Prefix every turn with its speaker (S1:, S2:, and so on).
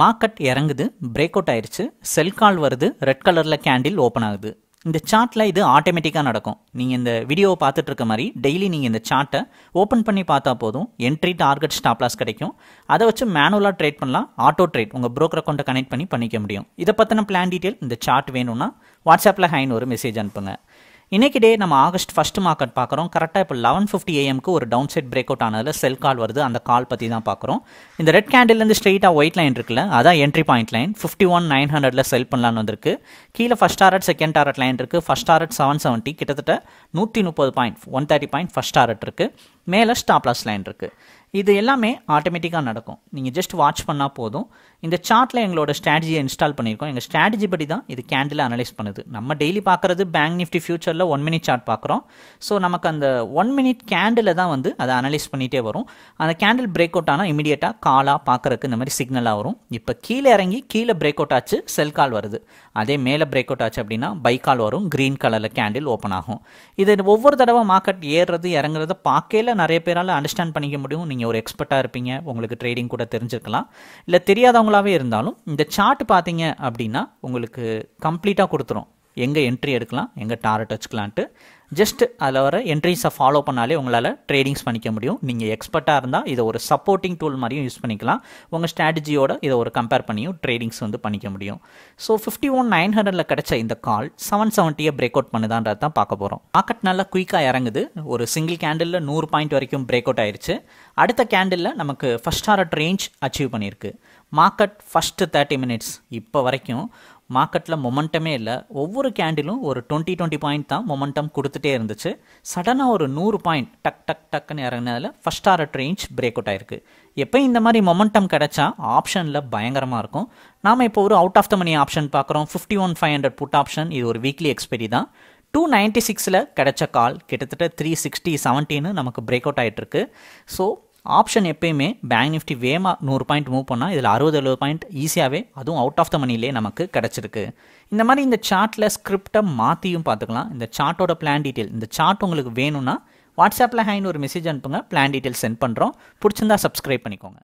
S1: market இறங்குது break out ஆயிடுச்சு செல் call வருது ரெட் கலரில் கேண்டில் ஓப்பன் ஆகுது இந்த சார்ட்டில் இது ஆட்டோமேட்டிக்காக நடக்கும் நீங்கள் இந்த வீடியோவை பார்த்துட்டு இருக்க மாதிரி டெய்லி நீங்கள் இந்த சார்ட்டை ஓப்பன் பண்ணி பார்த்தா போதும் என்ட்ரி டார்கெட் ஸ்டாப்லாஸ் கிடைக்கும் அதை வச்சு மேனுவலாக ட்ரேட் பண்ணலாம் ஆட்டோ ட்ரேட் உங்கள் ப்ரோக்கர் அக்கௌண்ட்டை கனெக்ட் பண்ணி பண்ணிக்க முடியும் இதை பற்றின பிளான் டீட்டெயில் இந்த சார்ட் வேணும்னா வாட்ஸ்அப்பில் ஹைன் ஒரு மெசேஜ் அனுப்புங்க இன்றைக்கி டே நம்ம ஆகஸ்ட் ஃபஸ்ட் மார்க்கெட் பார்க்குறோம் கரெக்டாக இப்போ லெவன் ஃபிஃப்டி ஏஎம்க்கு ஒரு டவுன் செட் பிரேக் அவுட் ஆனதில் செல் கால் வருது அந்த கால் பற்றி தான் பார்க்குறோம் இந்த ரெட் கேண்டில்லேருந்து ஸ்ட்ரெயிட்டாக ஒயிட் லைன் இருக்குல்ல அதான் entry point line fifty one nine ஹண்ட்ரட்ல செல் பண்ணலான்னு வந்திருக்கு கீழே first target second target line இருக்குது ஃபஸ்ட் டாரட் செவன் செவன்ட்டி கிட்டத்தட்ட நூற்றி முப்பது point one thirty point first target இருக்குது மேலே ஸ்டாப்லாஸ் லைன் இருக்குது இது எல்லாமே ஆட்டோமேட்டிக்காக நடக்கும் நீங்கள் ஜஸ்ட் வாட்ச் பண்ணால் போதும் இந்த சார்ட்டில் எங்களோட ஸ்ட்ராட்டஜியை இன்ஸ்டால் பண்ணியிருக்கோம் எங்கள் ஸ்ட்ராட்டஜி படி தான் இது கேண்டில் அனலைஸ் பண்ணுது நம்ம டெய்லி பார்க்குறது பேங்க் நிஃப்டி ஃபியூச்சரில் ஒன் மினிட் சார்ட் பார்க்குறோம் ஸோ நமக்கு அந்த ஒன் மினிட் கேண்டில் தான் வந்து அதை அனலைஸ் பண்ணிகிட்டே வரும் அந்த கேண்டில் பிரேக் அவுட் ஆனால் இமீடியட்டாக காலாக பார்க்குறக்கு இந்த மாதிரி சிக்னலாக வரும் இப்போ கீழே இறங்கி கீழே பிரேக் அவுட் ஆச்சு செல் கால் வருது அதே மேலே பிரேக் அவுட் ஆச்சு அப்படின்னா பை கால் வரும் க்ரீன் கலரில் கேண்டில் ஓப்பன் ஆகும் இது ஒவ்வொரு தடவை மார்க்கெட் ஏறுறது இறங்குறத பார்க்கல நிறைய பேரால் அண்டர்ஸ்டாண்ட் பண்ணிக்க முடியும் நீங்கள் நீங்கள் ஒரு எக்ஸ்பர்ட்டாக இருப்பீங்க உங்களுக்கு ட்ரேடிங் கூட தெரிஞ்சிருக்கலாம் இல்லை தெரியாதவங்களாகவே இருந்தாலும் இந்த சார்ட் பார்த்தீங்க அப்படின்னா உங்களுக்கு கம்ப்ளீட்டாக கொடுத்துரும் எங்கே என்ட்ரி எடுக்கலாம் எங்கே டார்கெட் வச்சுக்கலான்ட்டு ஜஸ்ட் அதில் வர என்ட்ரிஸை ஃபாலோ பண்ணாலே உங்களால் ட்ரேடிங்ஸ் பண்ணிக்க முடியும் நீங்கள் எக்ஸ்பர்ட்டாக இருந்தால் இதை ஒரு சப்போர்ட்டிங் டூல் மாதிரியும் யூஸ் பண்ணிக்கலாம் உங்கள் ஸ்ட்ராட்டஜியோட இதை ஒரு கம்பேர் பண்ணியும் ட்ரேடிங்ஸ் வந்து பண்ணிக்க முடியும் ஸோ ஃபிஃப்டி ஒன் நைன் ஹண்ட்ரடில் கிடைச்ச இந்த கால் செவன் செவன்ட்டியை பிரேக் அவுட் பண்ணுதான்றது தான் பார்க்க போகிறோம் மார்க்கெட் நல்லா குயிக்காக இறங்குது ஒரு சிங்கிள் கேண்டிலில் நூறு பாயிண்ட் வரைக்கும் பிரேக் அவுட் ஆயிடுச்சு அடுத்த கேண்டிலில் நமக்கு ஃபஸ்ட் ஆர்ட் ரேஞ்ச் அச்சீவ் பண்ணியிருக்கு மார்க்கெட் ஃபஸ்ட்டு தேர்ட்டி மினிட்ஸ் இப்போ வரைக்கும் மார்க்கெட்டில் மொமெண்டமே இல்லை ஒவ்வொரு கேண்டிலும் ஒரு டுவெண்ட்டி டுவெண்ட்டி பாயிண்ட் தான் மொமெண்டம் கொடுத்துட்டே இருந்துச்சு சடனாக ஒரு நூறு பாயிண்ட் டக் டக் டக்குன்னு இறங்கினதில் first hour range break out ஆயிருக்கு எப்போ இந்த மாதிரி மொமெண்டம் கிடைச்சா ஆப்ஷனில் பயங்கரமாக இருக்கும் நாம் இப்போ ஒரு out of the money option பார்க்குறோம் fifty one five hundred put option இது ஒரு வீக்லி எக்ஸ்பெரி தான் டூ நைன்ட்டி சிக்ஸில் கிடைச்ச கால் கிட்டத்தட்ட த்ரீ சிக்ஸ்டி செவன்ட்டின்னு நமக்கு பிரேக் அவுட் ஆகிட்டுருக்கு ஸோ ஆப்ஷன் எப்பயுமே பேங்க் நிஃப்டி வேமா நூறு பாயிண்ட் மூவ் பண்ணால் இதில் அறுபது எழுபது பாயிண்ட் ஈஸியாகவே அதுவும் அவுட் ஆஃப் த மணிலே நமக்கு கிடச்சிருக்கு இந்த மாதிரி இந்த சார்ட்டில் ஸ்கிரிப்டை மாற்றியும் பார்த்துக்கலாம் இந்த சார்ட்டோட பிளான் டீட்டெயில் இந்த சார்ட் உங்களுக்கு வேணும்னா வாட்ஸ்அப்பில் ஹைன்னு ஒரு மெசேஜ் அனுப்புங்க பிளான் டீட்டெயில் சென்ட் பண்ணுறோம் பிடிச்சிருந்தா சப்ஸ்கிரைப் பண்ணிக்கோங்க